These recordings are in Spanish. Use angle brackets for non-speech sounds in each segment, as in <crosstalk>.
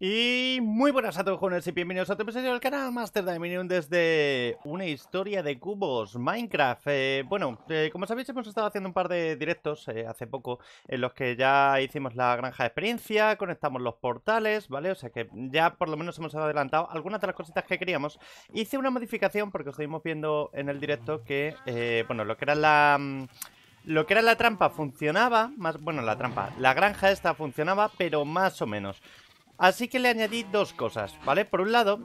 Y muy buenas a todos jóvenes y bienvenidos a otro episodio del canal Master Dominion desde una historia de cubos Minecraft eh, Bueno, eh, como sabéis hemos estado haciendo un par de directos eh, hace poco En los que ya hicimos la granja de experiencia, conectamos los portales, ¿vale? O sea que ya por lo menos hemos adelantado algunas de las cositas que queríamos Hice una modificación porque estuvimos viendo en el directo que, bueno, lo que era la... Mm, lo que era la trampa funcionaba, más bueno, la trampa, la granja esta funcionaba, pero más o menos. Así que le añadí dos cosas, ¿vale? Por un lado,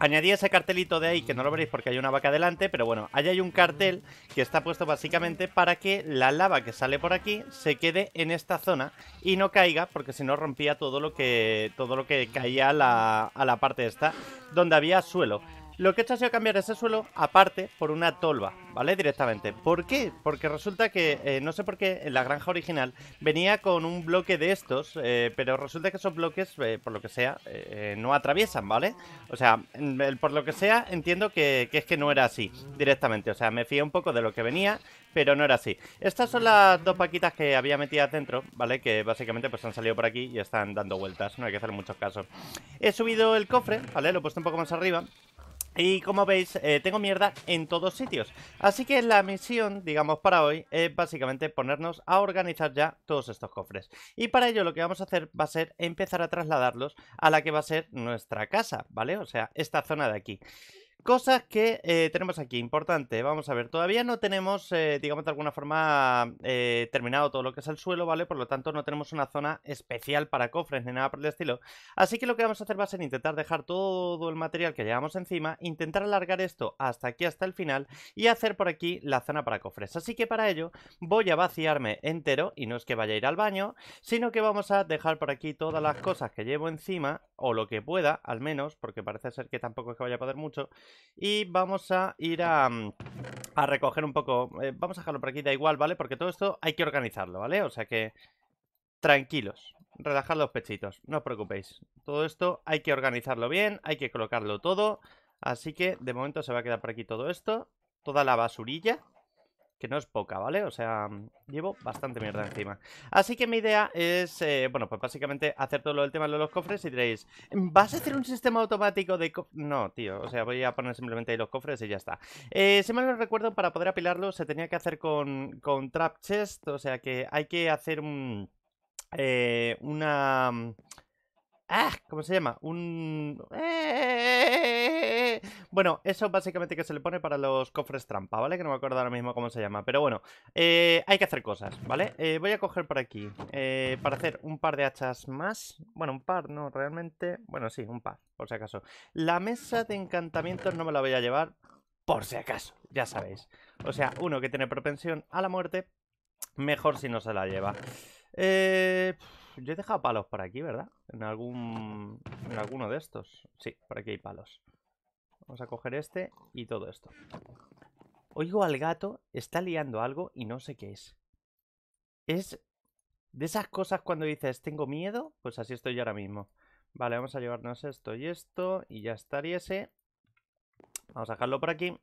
Añadí ese cartelito de ahí, que no lo veréis porque hay una vaca delante, pero bueno, ahí hay un cartel que está puesto básicamente para que la lava que sale por aquí se quede en esta zona y no caiga, porque si no rompía todo lo que, todo lo que caía a la, a la parte esta, donde había suelo. Lo que he hecho ha sido cambiar ese suelo aparte por una tolva, ¿vale? Directamente. ¿Por qué? Porque resulta que, eh, no sé por qué, en la granja original venía con un bloque de estos, eh, pero resulta que esos bloques, eh, por lo que sea, no atraviesan, ¿vale? O sea, por lo que sea, entiendo que, es que no era así directamente. O sea, me fío un poco de lo que venía, pero no era así. Estas son las dos paquitas que había metidas dentro, ¿vale? Que básicamente pues han salido por aquí y están dando vueltas, no hay que hacer muchos casos. He subido el cofre, ¿vale? Lo he puesto un poco más arriba y como veis, eh, tengo mierda en todos sitios. Así que la misión, digamos, para hoy es básicamente ponernos a organizar ya todos estos cofres. Y para ello lo que vamos a hacer va a ser empezar a trasladarlos a la que va a ser nuestra casa, ¿vale? O sea, esta zona de aquí. Cosas que eh, tenemos aquí, importante, vamos a ver, todavía no tenemos, eh, digamos de alguna forma, eh, terminado todo lo que es el suelo, ¿vale? Por lo tanto no tenemos una zona especial para cofres ni nada por el estilo. Así que lo que vamos a hacer va a ser intentar dejar todo el material que llevamos encima, intentar alargar esto hasta aquí, hasta el final, y hacer por aquí la zona para cofres. Así que para ello voy a vaciarme entero, y no es que vaya a ir al baño, sino que vamos a dejar por aquí todas las cosas que llevo encima, o lo que pueda, al menos, porque parece ser que tampoco es que vaya a poder mucho... Y vamos a ir a, mm, a recoger un poco... Eh, vamos a dejarlo por aquí, da igual, ¿vale? Porque todo esto hay que organizarlo, ¿vale? O sea que... Tranquilos, relajad los pechitos, no os preocupéis. Todo esto hay que organizarlo bien, hay que colocarlo todo. Así que de momento se va a quedar por aquí todo esto. Toda la basurilla, que no es poca, ¿vale? O sea, llevo bastante mierda encima. Así que mi idea es, eh, bueno, pues básicamente hacer todo lo del tema de los cofres y diréis, ¿vas a hacer un sistema automático de No, tío, o sea, voy a poner simplemente ahí los cofres y ya está. Eh, si mal no recuerdo, para poder apilarlo se tenía que hacer con, con trap chest, o sea que hay que hacer un... Eh, una... ¡Ah! ¿Cómo se llama? Un... Eh, bueno, eso básicamente que se le pone para los cofres trampa, ¿vale? Que no me acuerdo ahora mismo cómo se llama. Pero bueno, eh, hay que hacer cosas, ¿vale? Eh, voy a coger por aquí para hacer un par de hachas más. Bueno, un par, no, realmente... Bueno, sí, un par, por si acaso. La mesa de encantamientos no me la voy a llevar por si acaso, ya sabéis. O sea, uno que tiene propensión a la muerte, mejor si no se la lleva. Eh yo he dejado palos por aquí, ¿verdad? En algún... En alguno de estos. Sí, por aquí hay palos. Vamos a coger este y todo esto. Oigo al gato, está liando algo y no sé qué es. Es de esas cosas cuando dices, tengo miedo, pues así estoy yo ahora mismo. Vale, vamos a llevarnos esto y esto y ya estaría ese. Vamos a dejarlo por aquí.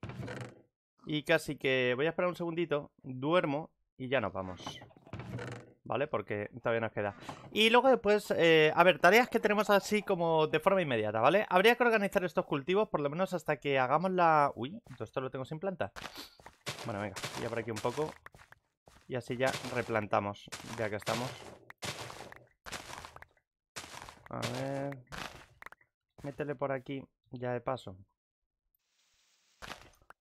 Y casi que voy a esperar un segundito, duermo y ya nos vamos. ¿vale? Porque todavía nos queda. Y luego después, eh, a ver, tareas que tenemos así como de forma inmediata, ¿vale? Habría que organizar estos cultivos por lo menos hasta que hagamos la... Uy, esto lo tengo sin planta. Bueno, venga, ya por aquí un poco. Y así ya replantamos, ya que estamos. A ver... Métele por aquí, ya de paso.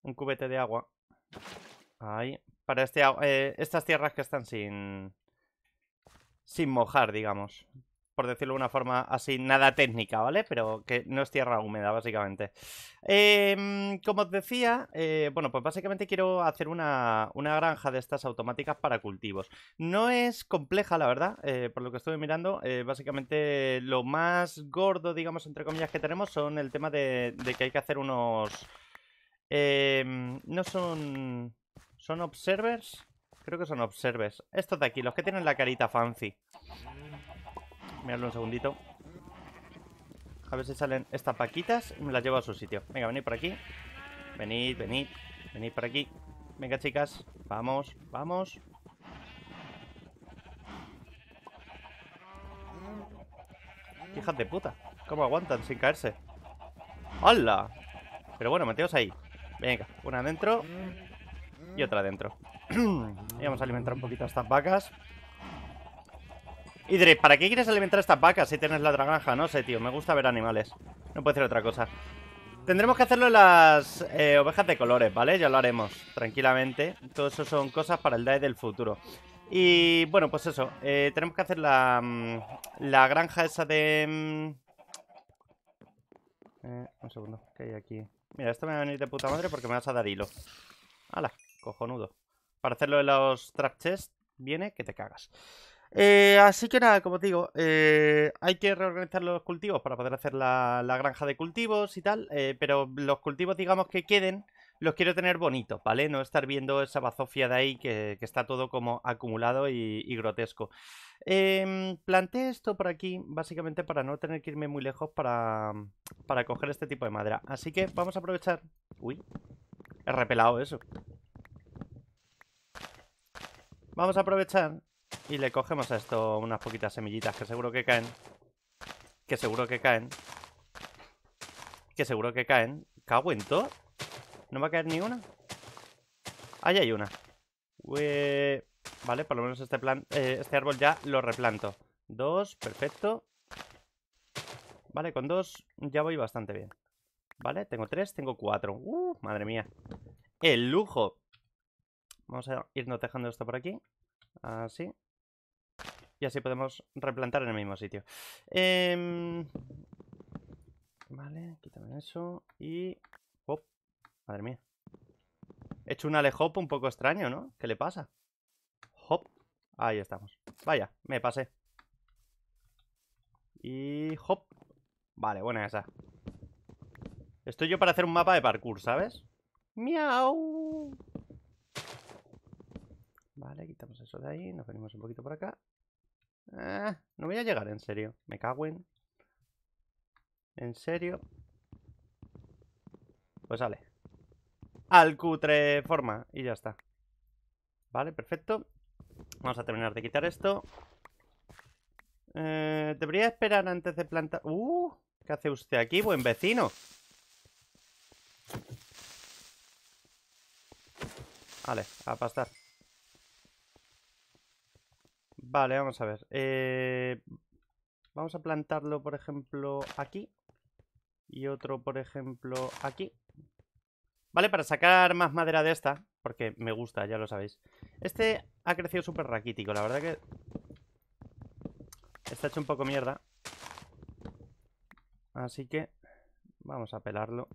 Un cubete de agua. Ahí. Para este, eh, estas tierras que están sin, sin mojar, digamos. Por decirlo de una forma así, nada técnica, ¿vale? Pero que no es tierra húmeda, básicamente. Em, como os decía, eh, bueno, pues básicamente quiero hacer una, una, granja de estas automáticas para cultivos. No es compleja, la verdad, eh, por lo que estoy mirando. Eh, básicamente lo más gordo, digamos, entre comillas, que tenemos son el tema de, de que hay que hacer unos... Em, no son... Son observers, Creo que son observes. Estos de aquí, los que tienen la carita fancy. Miradlo un segundito. A ver si salen estas paquitas y me las llevo a su sitio. Venga, venid por aquí. Venid, venid. Venid por aquí. Venga, chicas. Vamos, vamos. Hijas de puta. ¿Cómo aguantan sin caerse? ¡Hala! Pero bueno, meteos ahí. Venga, una adentro y otra adentro y <clears throat> vamos a alimentar un poquito a estas vacas. Y diréis, ¿para qué quieres alimentar a estas vacas si tienes la granja? No sé, tío, me gusta ver animales. No puedo hacer otra cosa. Tendremos que hacerlo las eh, ovejas de colores, ¿vale? Ya lo haremos, tranquilamente. Todo eso son cosas para el DAE del futuro. Y bueno, pues eso. Eh, tenemos que hacer la, mm, la granja esa de... Mm, eh, un segundo, ¿qué hay aquí. Mira, esto me va a venir de puta madre porque me vas a dar hilo. ¡Hala! Cojonudo para hacerlo de los trap chests viene que te cagas. Eh, así que nada, como te digo, eh, hay que reorganizar los cultivos para poder hacer la, granja de cultivos y tal, eh, pero los cultivos, digamos, que queden, los quiero tener bonitos, ¿vale? No estar viendo esa bazofia de ahí que, está todo como acumulado y, grotesco. Em, Planté esto por aquí básicamente para no tener que irme muy lejos para, para coger este tipo de madera. Así que vamos a aprovechar... Uy, he repelado eso. Vamos a aprovechar y le cogemos a esto unas poquitas semillitas que seguro que caen. Que seguro que caen. Que seguro que caen. ¿Cago en ¿No va a caer ni una? Ahí hay una. Vale, por lo menos este, plan... Eh, este árbol ya lo replanto. Dos, perfecto. Vale, con dos ya voy bastante bien. Vale, tengo tres, tengo cuatro. Uh, madre mía. El lujo. Vamos a irnos dejando esto por aquí. Así. Y así podemos replantar en el mismo sitio. Em, vale, quítame eso. Y... ¡Hop! Madre mía. He hecho un hop un poco extraño, ¿no? ¿Qué le pasa? Hop. Ahí estamos. Vaya, me pasé. Y... Hop. Vale, buena esa. Estoy yo para hacer un mapa de parkour, ¿sabes? Miau. Vale, quitamos eso de ahí, nos venimos un poquito por acá. Ah, no voy a llegar, en serio. Me cago en... En serio. Pues vale. Al cutre forma. Y ya está. Vale, perfecto. Vamos a terminar de quitar esto. Eh, debería esperar antes de plantar... ¡Uh! ¿Qué hace usted aquí, buen vecino? Vale, a pastar. Vale, vamos a ver. Eh, vamos a plantarlo, por ejemplo, aquí. Y otro, por ejemplo, aquí. Vale, para sacar más madera de esta. Porque me gusta, ya lo sabéis. Este ha crecido súper raquítico. La verdad que... Está hecho un poco mierda. Así que... Vamos a pelarlo.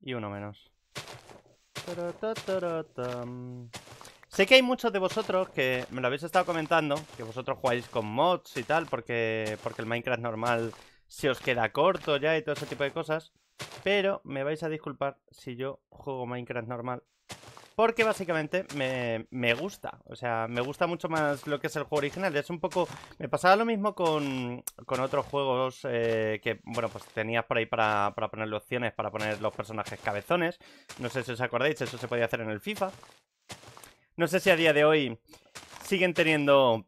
Y uno menos. Sé que hay muchos de vosotros que me lo habéis estado comentando, que vosotros jugáis con mods y tal, porque, porque el Minecraft normal se os queda corto ya y todo ese tipo de cosas. Pero me vais a disculpar si yo juego Minecraft normal. Porque básicamente me, gusta, o sea, me gusta mucho más lo que es el juego original. Es un poco... Me pasaba lo mismo con, otros juegos eh, que, bueno, pues tenías por ahí para, para ponerle opciones, para poner los personajes cabezones. No sé si os acordáis, eso se podía hacer en el FIFA. No sé si a día de hoy siguen teniendo,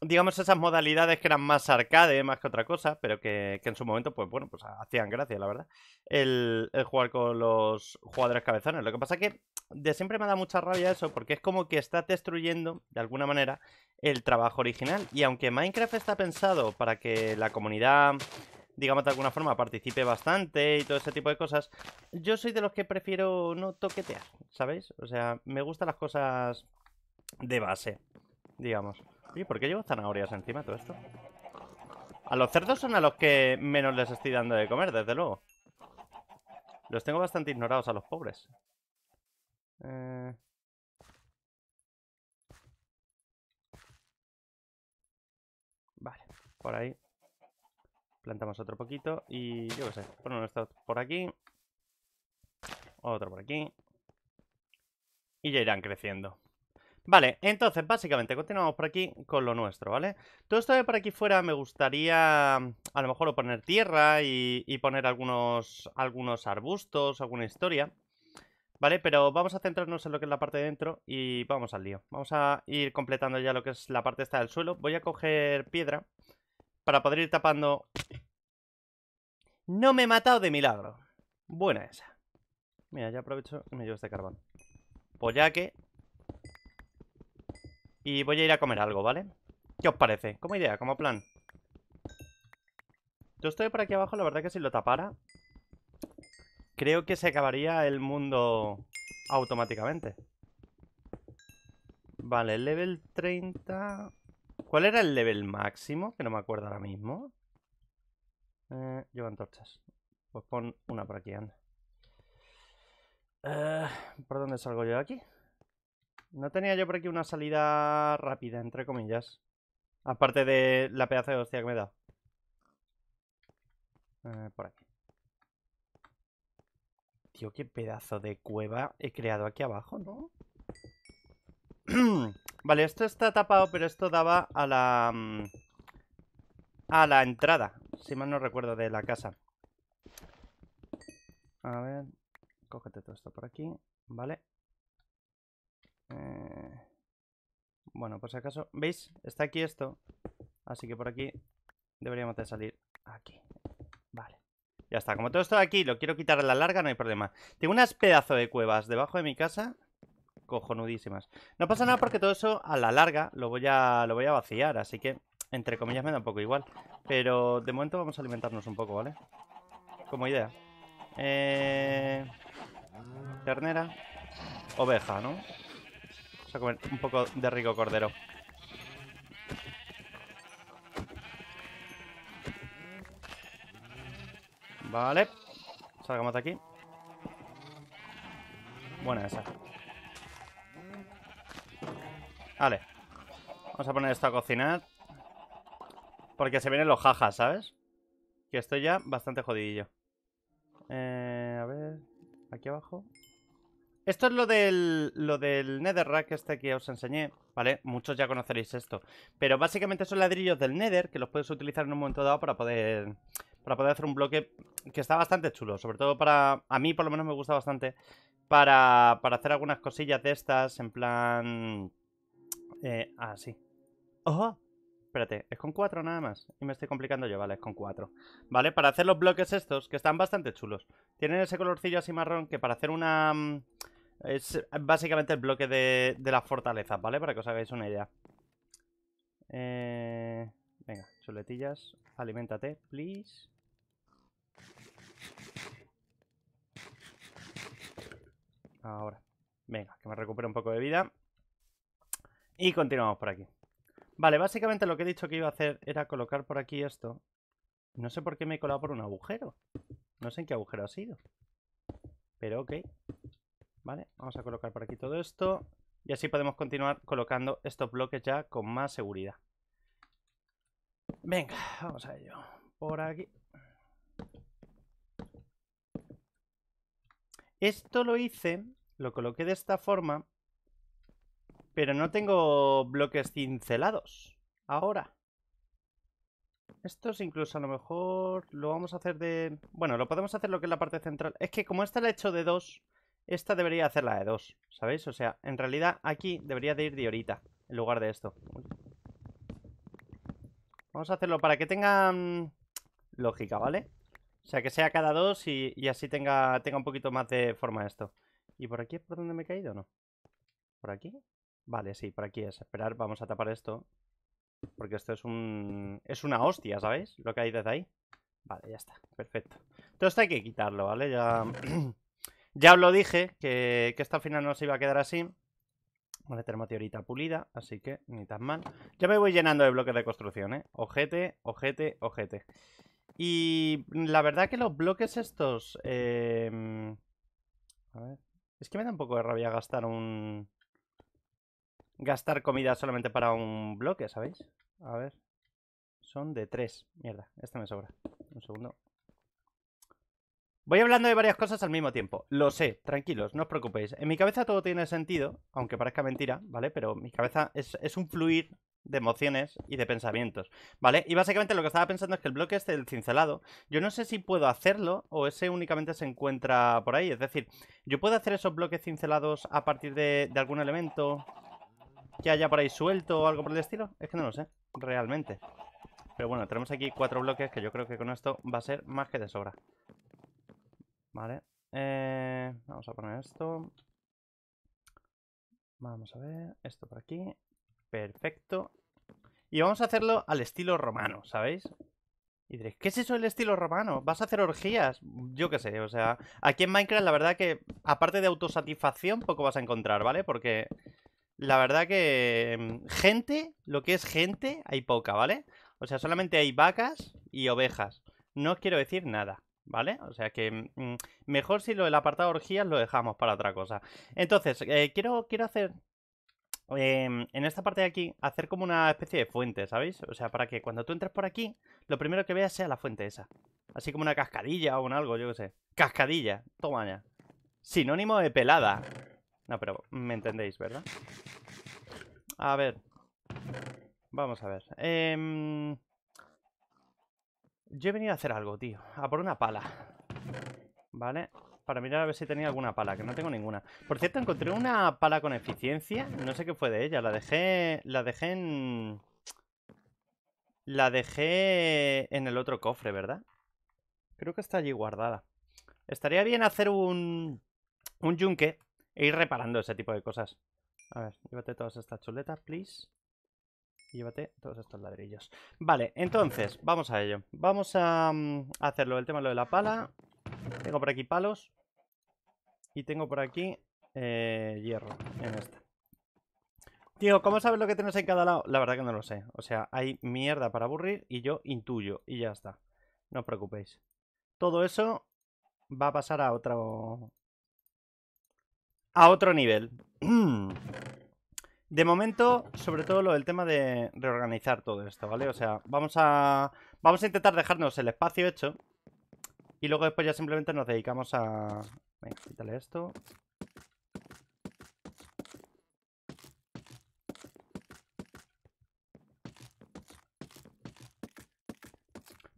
digamos, esas modalidades que eran más arcade, más que otra cosa, pero que, en su momento, pues bueno, pues hacían gracia, la verdad, el, jugar con los jugadores cabezones. Lo que pasa que de siempre me da mucha rabia eso, porque es como que está destruyendo, de alguna manera, el trabajo original. Y aunque Minecraft está pensado para que la comunidad digamos de alguna forma, participe bastante y todo ese tipo de cosas. Yo soy de los que prefiero no toquetear, ¿sabéis? O sea, me gustan las cosas de base, digamos. ¿Y ¿por qué llevo zanahorias encima todo esto? A los cerdos son a los que menos les estoy dando de comer, desde luego. Los tengo bastante ignorados a los pobres. Eh. Vale, por ahí Plantamos otro poquito y yo qué sé. ponemos esto por aquí. Otro por aquí. Y ya irán creciendo. Vale, entonces básicamente continuamos por aquí con lo nuestro, ¿vale? Todo esto de por aquí fuera me gustaría a lo mejor poner tierra y, poner algunos, algunos arbustos, alguna historia ¿Vale? Pero vamos a centrarnos en lo que es la parte de dentro y vamos al lío Vamos a ir completando ya lo que es la parte esta del suelo Voy a coger piedra para poder ir tapando. No me he matado de milagro. Buena esa. Mira, ya aprovecho y me llevo este carbón. Pollaque. Y voy a ir a comer algo, ¿vale? ¿Qué os parece? Como idea, como plan. Yo estoy por aquí abajo, la verdad que si lo tapara... Creo que se acabaría el mundo automáticamente. Vale, level 30... ¿Cuál era el level máximo? Que no me acuerdo ahora mismo. Eh, antorchas. Pues pon una por aquí, anda. Eh, ¿Por dónde salgo yo de aquí? No tenía yo por aquí una salida rápida, entre comillas. Aparte de la pedazo de hostia que me he dado. Eh, por aquí. Tío, qué pedazo de cueva he creado aquí abajo, ¿no? <clears throat> <clears throat> Vale, esto está tapado, pero esto daba a la... Mm, a la entrada, si mal no recuerdo, de la casa. A ver... Cógete todo esto por aquí, ¿vale? Eh, bueno, por si acaso... ¿Veis? Está aquí esto. Así que por aquí deberíamos de salir. Aquí. Vale. Ya está. Como todo esto de aquí lo quiero quitar a la larga, no hay problema. Tengo unas pedazo de cuevas debajo de mi casa cojonudísimas. No pasa nada porque todo eso a la larga lo voy a, lo voy a vaciar, así que entre comillas me da un poco igual. Pero de momento vamos a alimentarnos un poco, ¿vale? Como idea. Eh... Ternera. Oveja, ¿no? Vamos a comer un poco de rico cordero. Vale. Salgamos de aquí. Buena esa. Vale. Vamos a poner esto a cocinar. Porque se vienen los jajas, ¿sabes? Que estoy ya bastante jodidillo. Eh, a ver... Aquí abajo. Esto es lo del, lo del netherrack este que os enseñé, ¿vale? Muchos ya conoceréis esto. Pero básicamente son ladrillos del nether que los puedes utilizar en un momento dado para poder, para poder hacer un bloque que está bastante chulo. Sobre todo para... A mí por lo menos me gusta bastante para, para hacer algunas cosillas de estas en plan... Eh, ah, sí. Espérate, es con cuatro nada más. Y me estoy complicando yo, vale, es con cuatro ¿Vale? Para hacer los bloques estos, que están bastante chulos. Tienen ese colorcillo así marrón que para hacer una... Mm, es básicamente el bloque de, de las fortalezas, ¿vale? Para que os hagáis una idea. Eh... Venga, chuletillas. Aliméntate, please. Ahora. Venga, que me recupere un poco de vida. Y continuamos por aquí. Vale, básicamente lo que he dicho que iba a hacer era colocar por aquí esto. No sé por qué me he colado por un agujero. No sé en qué agujero ha sido. Pero ok. Vale, vamos a colocar por aquí todo esto. Y así podemos continuar colocando estos bloques ya con más seguridad. Venga, vamos a ello. Por aquí. Esto lo hice, lo coloqué de esta forma pero no tengo bloques cincelados ahora. Estos incluso a lo mejor lo vamos a hacer de... Bueno, lo podemos hacer lo que es la parte central. Es que como esta la he hecho de dos, esta debería hacerla de dos, ¿sabéis? O sea, en realidad aquí debería de ir de ahorita. en lugar de esto. Vamos a hacerlo para que tengan lógica, ¿vale? O sea, que sea cada dos y, así tenga, tenga un poquito más de forma esto. ¿Y por aquí es por donde me he caído o no? ¿Por aquí? Vale, sí, por aquí es. Esperar, vamos a tapar esto. Porque esto es un... Es una hostia, ¿sabéis? Lo que hay desde ahí. Vale, ya está. Perfecto. Todo esto hay que quitarlo, ¿vale? Ya... <clears throat> ya os lo dije, que, que esto al final no se iba a quedar así. Vale, tenemos pulida, así que ni tan mal. Ya me voy llenando de bloques de construcción, ¿eh? Ojete, ojete, ojete. Y la verdad que los bloques estos... Em, a ver... Es que me da un poco de rabia gastar un gastar comida solamente para un bloque, ¿sabéis? A ver. Son de tres. Mierda, este me sobra. Un segundo. Voy hablando de varias cosas al mismo tiempo. Lo sé, tranquilos, no os preocupéis. En mi cabeza todo tiene sentido, aunque parezca mentira, ¿vale? Pero mi cabeza es, un fluir de emociones y de pensamientos, ¿vale? Y básicamente lo que estaba pensando es que el bloque es este del cincelado, yo no sé si puedo hacerlo o ese únicamente se encuentra por ahí, es decir, yo puedo hacer esos bloques cincelados a partir de, de algún elemento que haya por ahí suelto o algo por el estilo? Es que no lo sé, realmente. Pero bueno, tenemos aquí cuatro bloques que yo creo que con esto va a ser más que de sobra. Vale. Eh, vamos a poner esto. Vamos a ver, esto por aquí. Perfecto. Y vamos a hacerlo al estilo romano, ¿sabéis? Y diréis, ¿qué es eso el estilo romano? ¿Vas a hacer orgías? Yo qué sé, o sea, aquí en Minecraft la verdad que aparte de autosatisfacción poco vas a encontrar, ¿vale? Porque la verdad que mm, gente, lo que es gente, hay poca, ¿vale? O sea, solamente hay vacas y ovejas. No quiero decir nada, ¿vale? O sea que mm, mm, mejor si lo del apartado orgías lo dejamos para otra cosa. Entonces, eh, quiero, quiero hacer em, en esta parte de aquí, hacer como una especie de fuente, ¿sabéis? O sea, para que cuando tú entres por aquí, lo primero que veas sea la fuente esa. Así como una cascadilla o un algo, yo qué sé. Cascadilla, toma ya. Sinónimo de pelada. No, pero me entendéis, ¿verdad? A ver. Vamos a ver. Em, yo he venido a hacer algo, tío. A por una pala. ¿Vale? Para mirar a ver si tenía alguna pala, que no tengo ninguna. Por cierto, encontré una pala con eficiencia. No sé qué fue de ella. La dejé... La dejé en... La dejé en el otro cofre, ¿verdad? Creo que está allí guardada. Estaría bien hacer un... Un yunque e ir reparando ese tipo de cosas. A ver, llévate todas estas chuletas, please. Y llévate todos estos ladrillos. Vale, entonces, vamos a ello. Vamos a, mm, hacerlo. El tema de lo de la pala. Tengo por aquí palos. Y tengo por aquí eh, hierro en Tío, ¿cómo sabes lo que tenemos en cada lado? La verdad que no lo sé. O sea, hay mierda para aburrir y yo intuyo. Y ya está. No os preocupéis. Todo eso va a pasar a otro, a otro nivel. <clears throat> De momento, sobre todo lo del tema de reorganizar todo esto, ¿vale? O sea, vamos a, vamos a intentar dejarnos el espacio hecho y luego después ya simplemente nos dedicamos a... Venga, quítale esto.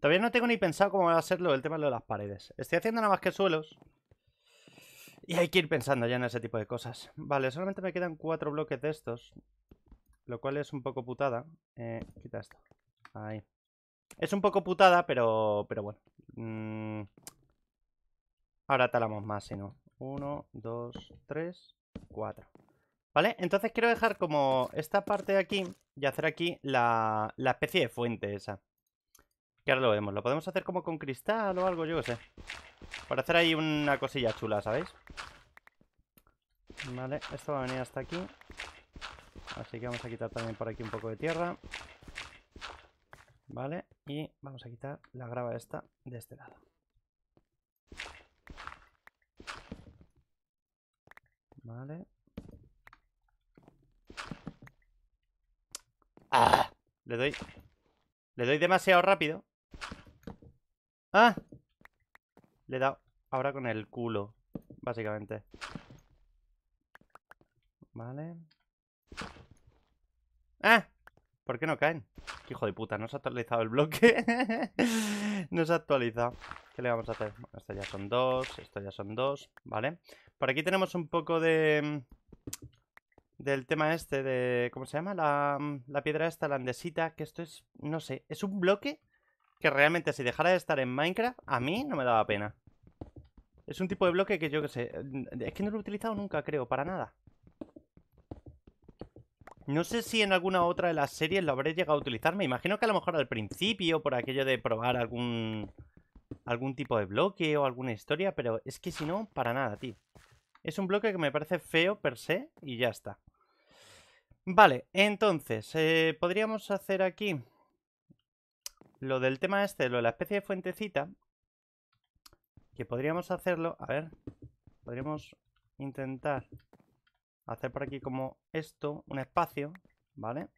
Todavía no tengo ni pensado cómo va a ser lo del tema de las paredes. Estoy haciendo nada más que suelos. Y hay que ir pensando ya en ese tipo de cosas. Vale, solamente me quedan cuatro bloques de estos. Lo cual es un poco putada. Eh, quita esto. Ahí. Es un poco putada, pero, pero bueno. Mm. Ahora talamos más, si no. Uno, dos, tres, cuatro. ¿Vale? Entonces quiero dejar como esta parte de aquí y hacer aquí la, la, especie de fuente esa. Que ahora lo vemos. Lo podemos hacer como con cristal o algo, yo qué sé. Para hacer ahí una cosilla chula, ¿sabéis? Vale, esto va a venir hasta aquí Así que vamos a quitar también por aquí un poco de tierra Vale, y vamos a quitar la grava esta de este lado Vale ¡Ah! Le doy Le doy demasiado rápido ¡Ah! Le he dado ahora con el culo, básicamente. Vale. ¡Ah! ¿Por qué no caen? Hijo de puta, no se ha actualizado el bloque. <laughs> no se ha actualizado. ¿Qué le vamos a hacer? Bueno, esto ya son dos, esto ya son dos, ¿vale? Por aquí tenemos un poco de... Mm, del tema este de... ¿Cómo se llama? La, mm, la piedra esta, la andesita, que esto es... No sé, es un bloque que realmente si dejara de estar en Minecraft, a mí no me daba pena. Es un tipo de bloque que yo que sé... Eh, es que no lo he utilizado nunca, creo, para nada. No sé si en alguna otra de las series lo habré llegado a utilizar. Me imagino que a lo mejor al principio, por aquello de probar algún... Algún tipo de bloque o alguna historia, pero es que si no, para nada, tío. Es un bloque que me parece feo per se y ya está. Vale, entonces, eh, podríamos hacer aquí... Lo del tema este, lo de la especie de fuentecita, que podríamos hacerlo, a ver, podríamos intentar hacer por aquí como esto, un espacio, ¿vale?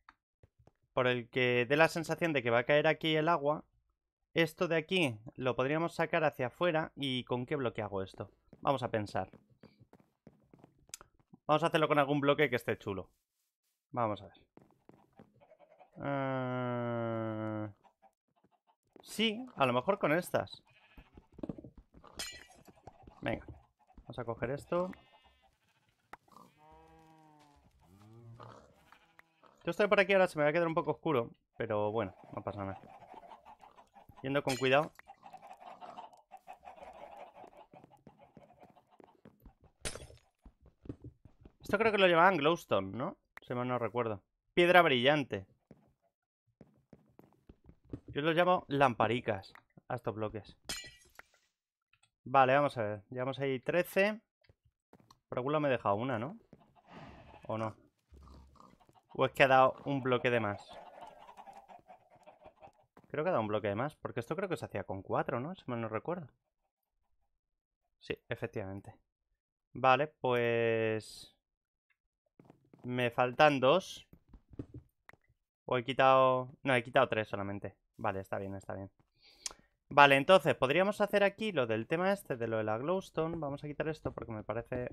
Por el que dé la sensación de que va a caer aquí el agua. Esto de aquí lo podríamos sacar hacia afuera y ¿con qué bloque hago esto? Vamos a pensar. Vamos a hacerlo con algún bloque que esté chulo. Vamos a ver. Ah, Sí, a lo mejor con estas. Venga, vamos a coger esto. Yo estoy por aquí ahora, se me va a quedar un poco oscuro, pero bueno, no pasa nada. Yendo con cuidado. Esto creo que lo llevaban glowstone, ¿no? Si mal no recuerdo. Piedra brillante. Yo los llamo lamparicas a estos bloques. Vale, vamos a ver. Llevamos ahí 13. Por alguna me he dejado una, ¿no? ¿O no? ¿O es que ha dado un bloque de más? Creo que ha dado un bloque de más. Porque esto creo que se hacía con 4, ¿no? Si mal no recuerdo. Sí, efectivamente. Vale, pues... Me faltan dos. O he quitado... No, he quitado tres solamente. Vale, está bien, está bien. Vale, entonces, podríamos hacer aquí lo del tema este, de lo de la glowstone. Vamos a quitar esto porque me parece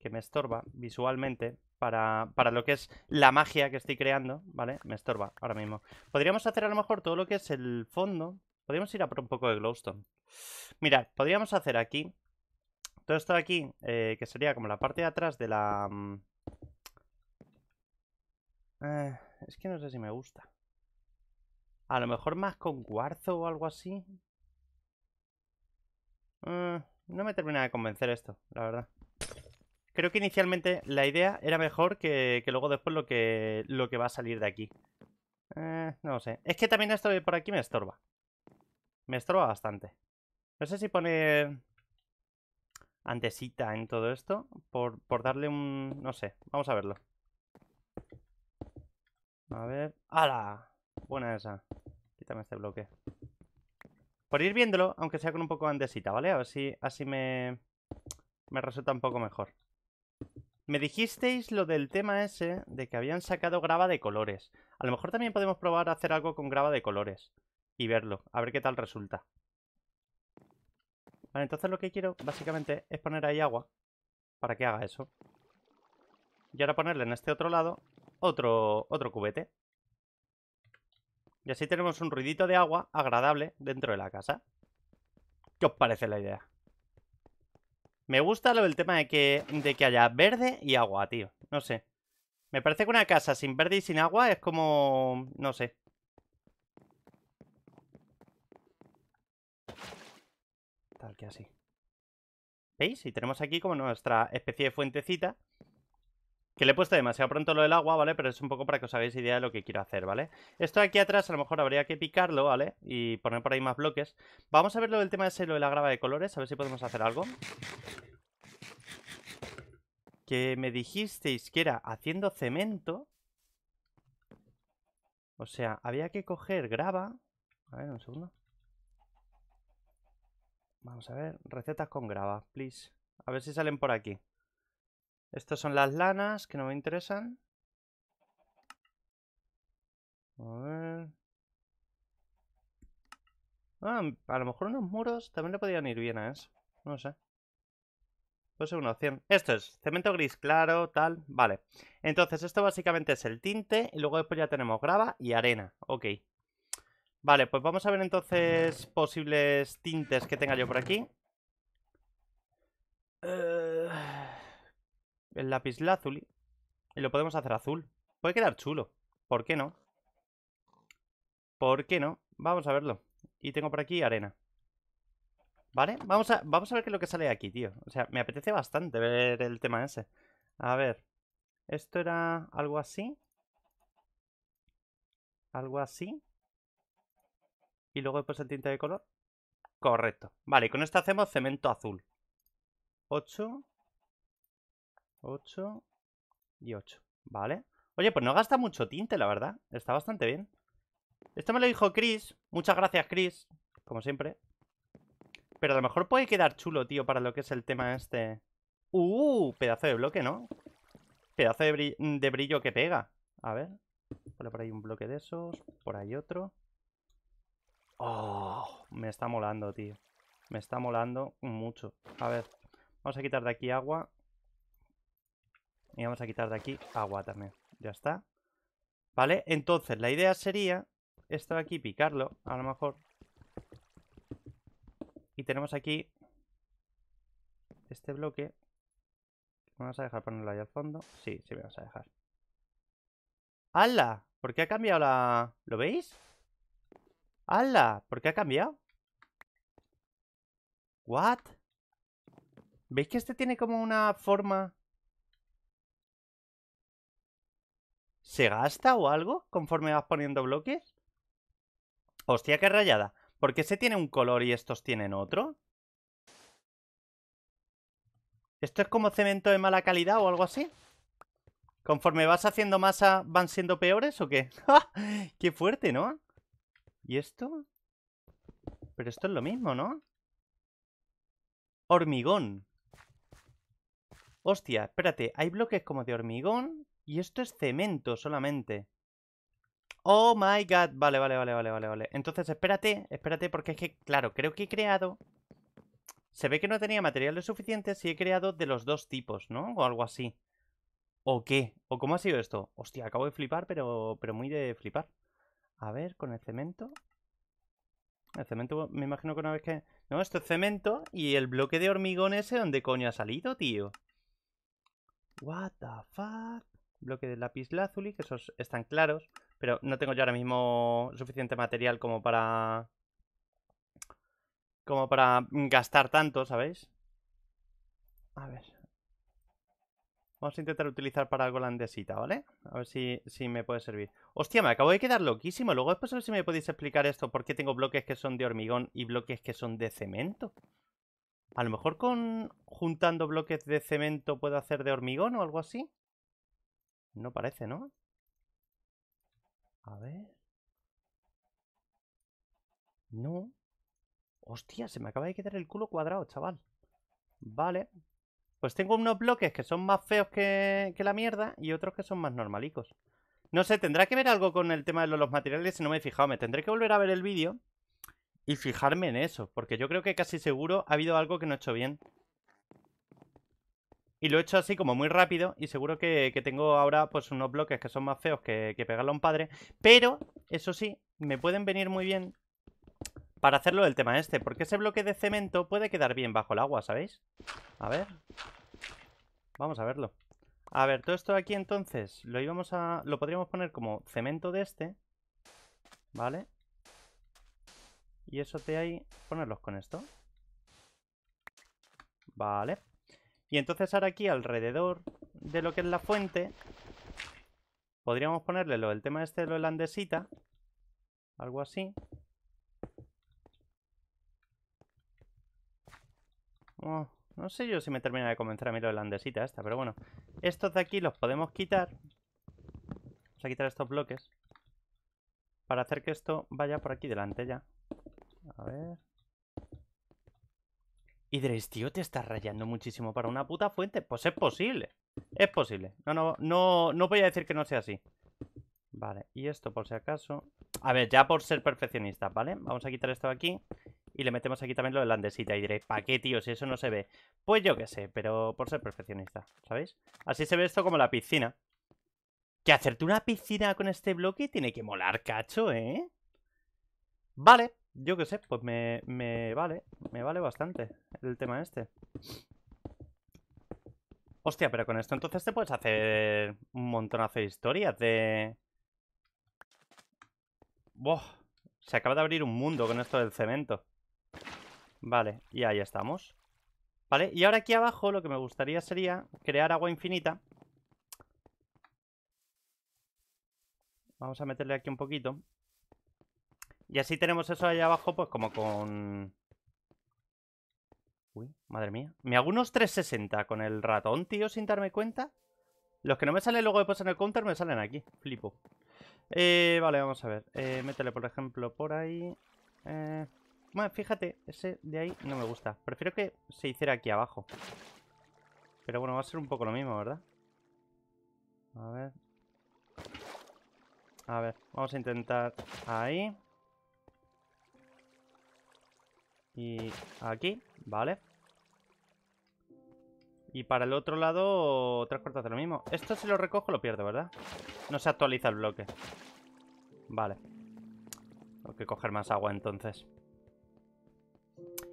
que me estorba visualmente para, lo que es la magia que estoy creando, ¿vale? Me estorba ahora mismo. Podríamos hacer a lo mejor todo lo que es el fondo. Podríamos ir a por un poco de glowstone. Mirad, podríamos hacer aquí, todo esto de aquí, eh, que sería como la parte de atrás de la... Mm, eh, es que no sé si me gusta. A lo mejor más con cuarzo o algo así. Mm, no me termina de convencer esto, la verdad. Creo que inicialmente la idea era mejor que, luego después lo que, lo que va a salir de aquí. Eh, no no sé. Es que también esto por aquí me estorba. Me estorba bastante. No sé si poner antesita en todo esto por, por darle un... no sé. Vamos a verlo. A ver... ¡Hala! Buena esa. Quítame este bloque. Por ir viéndolo, aunque sea con un poco andesita, ¿vale? A ver si así me... Me resulta un poco mejor. Me dijisteis lo del tema ese de que habían sacado grava de colores. A lo mejor también podemos probar a hacer algo con grava de colores. Y verlo, a ver qué tal resulta. Vale, entonces lo que quiero básicamente es poner ahí agua para que haga eso. Y ahora ponerle en este otro lado otro, otro cubete. Y así tenemos un ruidito de agua agradable dentro de la casa. ¿Qué os parece la idea? Me gusta lo del tema de que, de que haya verde y agua, tío. No sé. Me parece que una casa sin verde y sin agua es como... No sé. Tal que así. ¿Veis? Y tenemos aquí como nuestra especie de fuentecita que le he puesto demasiado pronto lo del agua, ¿vale? Pero es un poco para que os hagáis idea de lo que quiero hacer, ¿vale? Esto de aquí atrás a lo mejor habría que picarlo, ¿vale? Y poner por ahí más bloques. Vamos a ver lo del tema ese, lo de la grava de colores, a ver si podemos hacer algo. Que me dijisteis que era haciendo cemento. O sea, había que coger grava. A ver, un segundo. Vamos a ver, recetas con grava, please. A ver si salen por aquí. Estas son las lanas que no me interesan. A ver. Ah, a lo mejor unos muros también le podrían ir bien a eso. No sé. Pues ser una opción. Esto es cemento gris claro, tal. Vale. Entonces, esto básicamente es el tinte. Y luego después ya tenemos grava y arena. Ok. Vale, pues vamos a ver entonces posibles tintes que tenga yo por aquí. Eh el lápiz lazuli y lo podemos hacer azul. Puede quedar chulo. ¿Por qué no? ¿Por qué no? Vamos a verlo. Y tengo por aquí arena. ¿Vale? Vamos a, vamos a ver qué es lo que sale aquí, tío. O sea, me apetece bastante ver el tema ese. A ver. Esto era algo así. Algo así. Y luego después el tinte de color. Correcto. Vale, con esto hacemos cemento azul. 8, 8 y 8, ¿vale? Oye, pues no gasta mucho tinte, la verdad. Está bastante bien. Esto me lo dijo Chris. Muchas gracias, Chris. Como siempre. Pero a lo mejor puede quedar chulo, tío, para lo que es el tema este. ¡Uh! Pedazo de bloque, ¿no? Pedazo de, brillo que pega. A ver. Por ahí un bloque de esos. Por ahí otro. ¡Oh! Me está molando, tío. Me está molando mucho. A ver. Vamos a quitar de aquí agua. Y vamos a quitar de aquí agua también. Ya está. ¿Vale? Entonces, la idea sería esto de aquí, picarlo, a lo mejor. Y tenemos aquí este bloque. Vamos a dejar ponerlo ahí al fondo. Sí, sí, vamos a dejar. ¡Hala! ¿Por qué ha cambiado la...? ¿Lo veis? ¡Hala! ¿Por qué ha cambiado? ¿What? ¿Veis que este tiene como una forma ¿Se gasta o algo conforme vas poniendo bloques? Hostia, qué rayada. ¿Por qué se tiene un color y estos tienen otro? ¿Esto es como cemento de mala calidad o algo así? ¿Conforme vas haciendo masa van siendo peores o qué? <laughs> ¡Qué fuerte, ¿no? ¿Y esto? Pero esto es lo mismo, ¿no? Hormigón. Hostia, espérate, hay bloques como de hormigón y esto es cemento solamente. Oh my god. Vale, vale, vale, vale, vale, vale. Entonces, espérate, espérate, porque es que, claro, creo que he creado... Se ve que no tenía materiales suficientes y he creado de los dos tipos, ¿no? O algo así. ¿O qué? ¿O cómo ha sido esto? Hostia, acabo de flipar, pero, pero muy de flipar. A ver, con el cemento. El cemento, me imagino que una vez que... No, esto es cemento y el bloque de hormigón ese, ¿dónde coño ha salido, tío? What the fuck? bloque de lápiz lazuli, que esos están claros, pero no tengo yo ahora mismo suficiente material como para... Como para gastar tanto, ¿sabéis? A ver. Vamos a intentar utilizar para algo landesita, ¿vale? A ver si, si me puede servir. Hostia, me acabo de quedar loquísimo. Luego después a ver si me podéis explicar esto. ¿Por qué tengo bloques que son de hormigón y bloques que son de cemento? A lo mejor con juntando bloques de cemento puedo hacer de hormigón o algo así. No parece, ¿no? A ver. No. Hostia, se me acaba de quedar el culo cuadrado, chaval. Vale. Pues tengo unos bloques que son más feos que, la mierda y otros que son más normalicos. No sé, tendrá que ver algo con el tema de los materiales si no me he fijado. Me tendré que volver a ver el vídeo y fijarme en eso, porque yo creo que casi seguro ha habido algo que no he hecho bien y lo he hecho así como muy rápido y seguro que, tengo ahora pues unos bloques que son más feos que, pegarlo a un padre. Pero, eso sí, me pueden venir muy bien para hacerlo del tema este. Porque ese bloque de cemento puede quedar bien bajo el agua, ¿sabéis? A ver. Vamos a verlo. A ver, todo esto de aquí entonces lo íbamos a... Lo podríamos poner como cemento de este. ¿Vale? Y eso te ahí Ponerlos con esto. Vale. Y entonces ahora aquí alrededor de lo que es la fuente, podríamos ponerle lo, el tema este de lo holandesita, algo así. Oh, no sé yo si me termina de convencer a mí lo holandesita esta, pero bueno. Estos de aquí los podemos quitar. Vamos a quitar estos bloques. Para hacer que esto vaya por aquí delante ya. A ver. Y diréis, tío, te estás rayando muchísimo para una puta fuente. Pues es posible. Es posible. No, no, no, no voy a decir que no sea así. Vale, y esto por si acaso... A ver, ya por ser perfeccionista, ¿vale? Vamos a quitar esto de aquí y le metemos aquí también lo de la Y diréis, ¿para qué, tío? Si eso no se ve. Pues yo qué sé, pero por ser perfeccionista, ¿sabéis? Así se ve esto como la piscina. Que hacerte una piscina con este bloque tiene que molar, cacho, ¿eh? Vale, yo qué sé, pues me, vale, me vale bastante el tema este. Hostia, pero con esto entonces te puedes hacer un montonazo de historias de... ¡Boh! Se acaba de abrir un mundo con esto del cemento. Vale, y ahí estamos. Vale, y ahora aquí abajo lo que me gustaría sería crear agua infinita. Vamos a meterle aquí un poquito. Y así tenemos eso allá abajo, pues como con... Uy, madre mía. Me hago unos 360 con el ratón, tío, sin darme cuenta. Los que no me salen luego después en el counter me salen aquí. Flipo. Eh, vale, vamos a ver. Eh, métele, por ejemplo, por ahí. Eh, bueno, fíjate, ese de ahí no me gusta. Prefiero que se hiciera aquí abajo. Pero bueno, va a ser un poco lo mismo, ¿verdad? A ver. A ver, vamos a intentar ahí. Y aquí, vale. Y para el otro lado, tres puertas de lo mismo. Esto si lo recojo lo pierdo, ¿verdad? No se actualiza el bloque. Vale. Tengo que coger más agua entonces.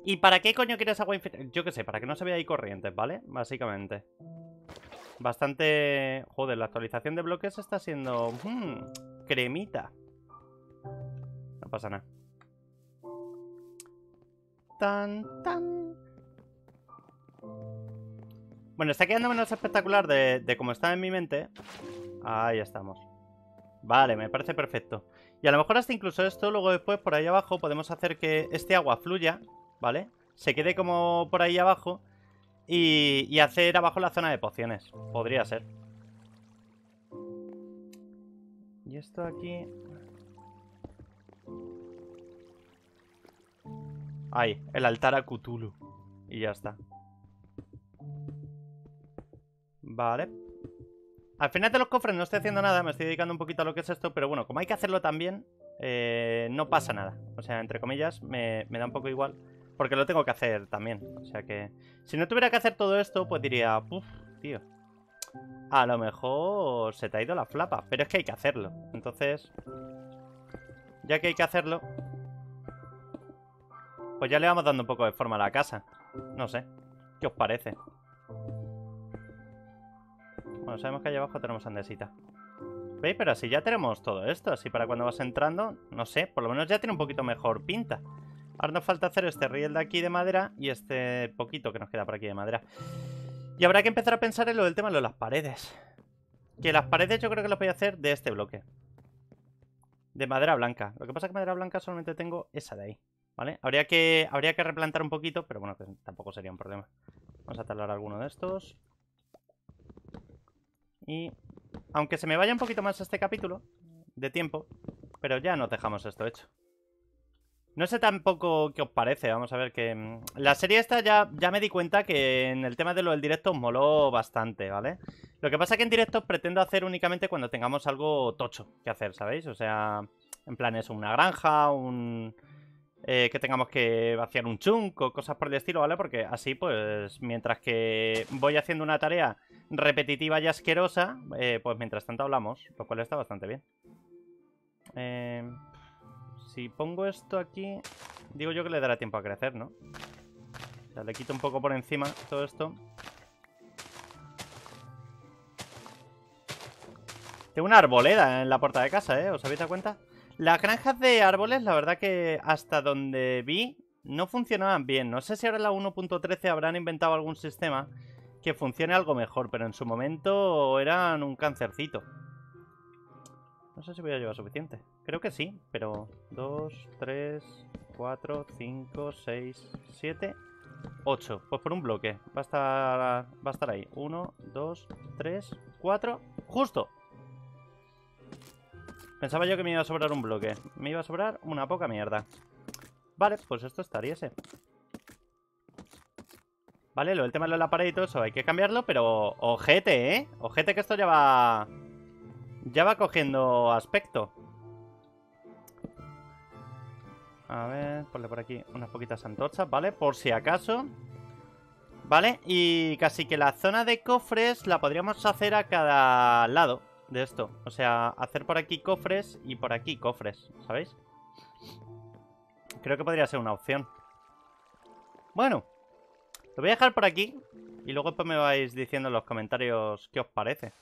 ¿Y para qué coño quieres agua infinita? Yo qué sé, para que no se vea ahí corrientes, ¿vale? Básicamente. Bastante... Joder, la actualización de bloques está siendo... Hmm, cremita. No pasa nada. Tan, tan. Bueno, está quedando menos espectacular de, como está en mi mente. Ahí estamos. Vale, me parece perfecto. Y a lo mejor hasta incluso esto, luego después por ahí abajo podemos hacer que este agua fluya, ¿vale? Se quede como por ahí abajo y, y hacer abajo la zona de pociones. Podría ser. Y esto aquí... Ahí, el altar a Cthulhu. Y ya está. Vale. Al final de los cofres no estoy haciendo nada, me estoy dedicando un poquito a lo que es esto, pero bueno, como hay que hacerlo también, eh, no pasa nada. O sea, entre comillas, me, me da un poco igual, porque lo tengo que hacer también. O sea que, si no tuviera que hacer todo esto, pues diría, puff, tío, a lo mejor se te ha ido la flapa, pero es que hay que hacerlo. Entonces, ya que hay que hacerlo, pues ya le vamos dando un poco de forma a la casa. No sé. ¿Qué os parece? Bueno, sabemos que allá abajo tenemos andesita. ¿Veis? Pero así ya tenemos todo esto. Así para cuando vas entrando, no sé, por lo menos ya tiene un poquito mejor pinta. Ahora nos falta hacer este riel de aquí de madera y este poquito que nos queda por aquí de madera. Y habrá que empezar a pensar en lo del tema de las paredes. Que las paredes yo creo que las voy a hacer de este bloque. De madera blanca. Lo que pasa es que madera blanca solamente tengo esa de ahí. ¿Vale? Habría que, habría que replantar un poquito, pero bueno, tampoco sería un problema. Vamos a talar alguno de estos. Y aunque se me vaya un poquito más este capítulo de tiempo, pero ya nos dejamos esto hecho. No sé tampoco qué os parece, vamos a ver que... Mm, la serie esta ya, ya me di cuenta que en el tema de lo del directo os moló bastante, ¿vale? Lo que pasa es que en directo pretendo hacer únicamente cuando tengamos algo tocho que hacer, ¿sabéis? O sea, en plan es una granja, un eh, que tengamos que vaciar un chunk o cosas por el estilo, ¿vale? Porque así, pues, mientras que voy haciendo una tarea repetitiva y asquerosa, eh, pues mientras tanto hablamos, lo cual está bastante bien. Em, si pongo esto aquí, digo yo que le dará tiempo a crecer, ¿no? O le quito un poco por encima todo esto. Tengo una arboleda en la puerta de casa, ¿eh? ¿Os habéis dado cuenta? Las granjas de árboles, la verdad que hasta donde vi, no funcionaban bien. No sé si ahora en la 1.13 habrán inventado algún sistema que funcione algo mejor, pero en su momento eran un cancercito. No sé si voy a llevar suficiente. Creo que sí, pero... 2, 3, 4, 5, 6, 7, 8. Pues por un bloque. Va a estar, va a estar ahí. 1, 2, 3, 4... ¡Justo! Pensaba yo que me iba a sobrar un bloque. Me iba a sobrar una poca mierda. Vale, pues esto estaría ese. Vale, lo del tema de la pared y todo eso hay que cambiarlo, pero ojete, ¿eh? Ojete que esto ya va... Ya va cogiendo aspecto. A ver, ponle por aquí unas poquitas antorchas, ¿vale? Por si acaso. ¿Vale? Y casi que la zona de cofres la podríamos hacer a cada lado de esto. O sea, hacer por aquí cofres y por aquí cofres, ¿sabéis? Creo que podría ser una opción. Bueno, lo voy a dejar por aquí y luego me vais diciendo en los comentarios qué os parece.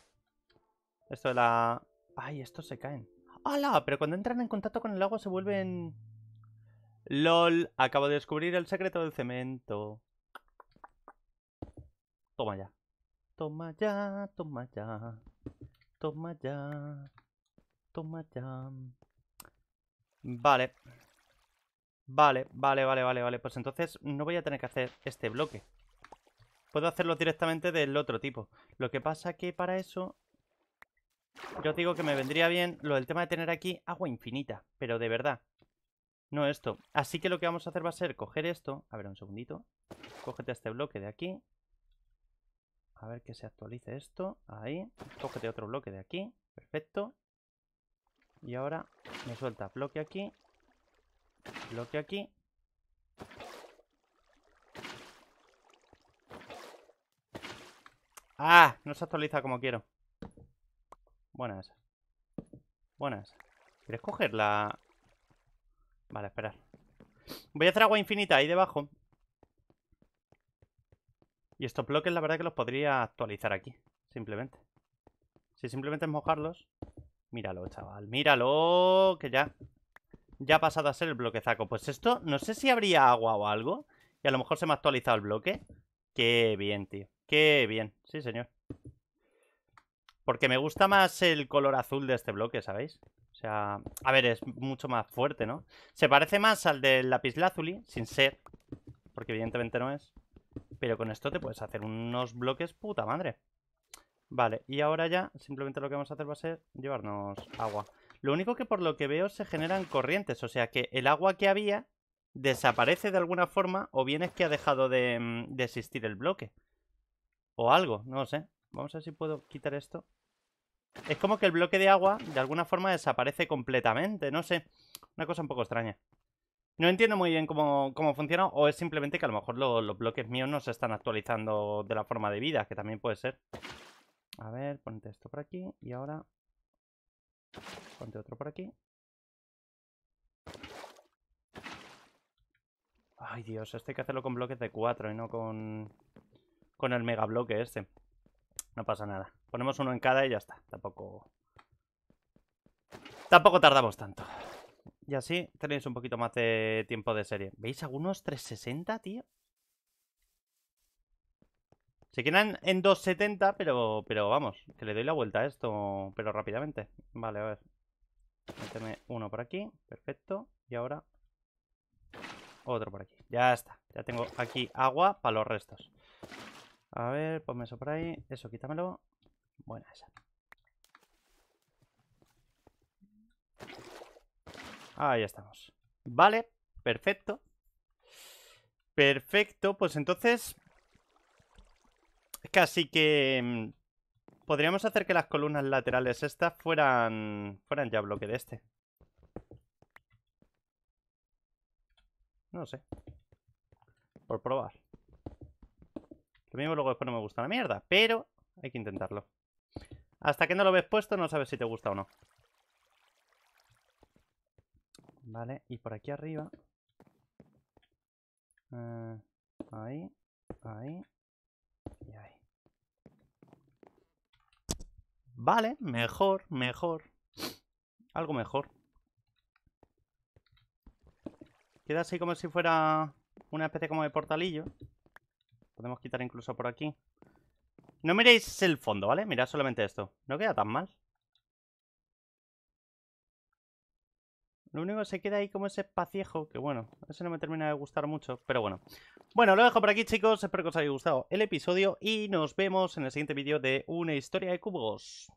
Esto de la... ¡Ay, estos se caen! ¡Hala! Pero cuando entran en contacto con el agua se vuelven... ¡Lol! Acabo de descubrir el secreto del cemento. Toma ya. Toma ya, toma ya. Toma ya. Toma ya. Vale. Vale, vale, vale, vale, vale. Pues entonces no voy a tener que hacer este bloque. Puedo hacerlo directamente del otro tipo. Lo que pasa que para eso... Yo digo que me vendría bien lo del tema de tener aquí agua infinita. Pero de verdad. No esto. Así que lo que vamos a hacer va a ser coger esto. A ver, un segundito. Cógete este bloque de aquí. A ver que se actualice esto. Ahí. Cógete otro bloque de aquí. Perfecto. Y ahora me suelta bloque aquí. Bloque aquí. ¡Ah! No se actualiza como quiero. Buenas. Buenas. ¿Quieres coger la...? Vale, esperar. Voy a hacer agua infinita ahí debajo. Y estos bloques la verdad que los podría actualizar aquí, simplemente. Si simplemente es mojarlos... Míralo, chaval, míralo, que ya... Ya ha pasado a ser el bloque Pues esto, no sé si habría agua o algo. Y a lo mejor se me ha actualizado el bloque. Qué bien, tío. Qué bien. Sí, señor. Porque me gusta más el color azul de este bloque, ¿sabéis? O sea, a ver, es mucho más fuerte, ¿no? Se parece más al del lapislázuli, sin ser, porque evidentemente no es. Pero con esto te puedes hacer unos bloques puta madre. Vale, y ahora ya simplemente lo que vamos a hacer va a ser llevarnos agua. Lo único que por lo que veo se generan corrientes, o sea que el agua que había desaparece de alguna forma o bien es que ha dejado de, mm, existir el bloque. O algo, no lo sé. Vamos a ver si puedo quitar esto. Es como que el bloque de agua de alguna forma desaparece completamente, no sé. Una cosa un poco extraña. No entiendo muy bien cómo, funciona o es simplemente que a lo mejor los bloques míos no se están actualizando de la forma de vida, que también puede ser. A ver, ponte esto por aquí y ahora ponte otro por aquí. Ay, Dios, esto hay que hacerlo con bloques de 4 y no con, con el mega bloque este. No pasa nada. Ponemos uno en cada y ya está. Tampoco... Tampoco tardamos tanto. Y así tenéis un poquito más de tiempo de serie. ¿Veis algunos 360, tío? Se quedan en 270, pero, pero vamos, que le doy la vuelta a esto, pero rápidamente. Vale, a ver. Méteme uno por aquí, perfecto. Y ahora otro por aquí. Ya está, ya tengo aquí agua para los restos. A ver, ponme eso por ahí. Eso, quítamelo. Buena esa. Ahí estamos. Vale, perfecto. Perfecto, pues entonces... Casi que... Mm, podríamos hacer que las columnas laterales estas fueran... Fueran ya bloque de este. No sé. Por probar. Lo mismo luego después no me gusta la mierda, pero hay que intentarlo. Hasta que no lo ves puesto no sabes si te gusta o no. Vale, y por aquí arriba. Ah, ahí, ahí y ahí. Vale, mejor, mejor. Algo mejor. Queda así como si fuera una especie como de portalillo. Podemos quitar incluso por aquí. No miréis el fondo, ¿vale? Mirad solamente esto. No queda tan mal. Lo único que se queda ahí como ese paciejo, que bueno, ese no me termina de gustar mucho, pero bueno. Bueno, lo dejo por aquí, chicos. Espero que os haya gustado el episodio y nos vemos en el siguiente vídeo de Una Historia de Cubos.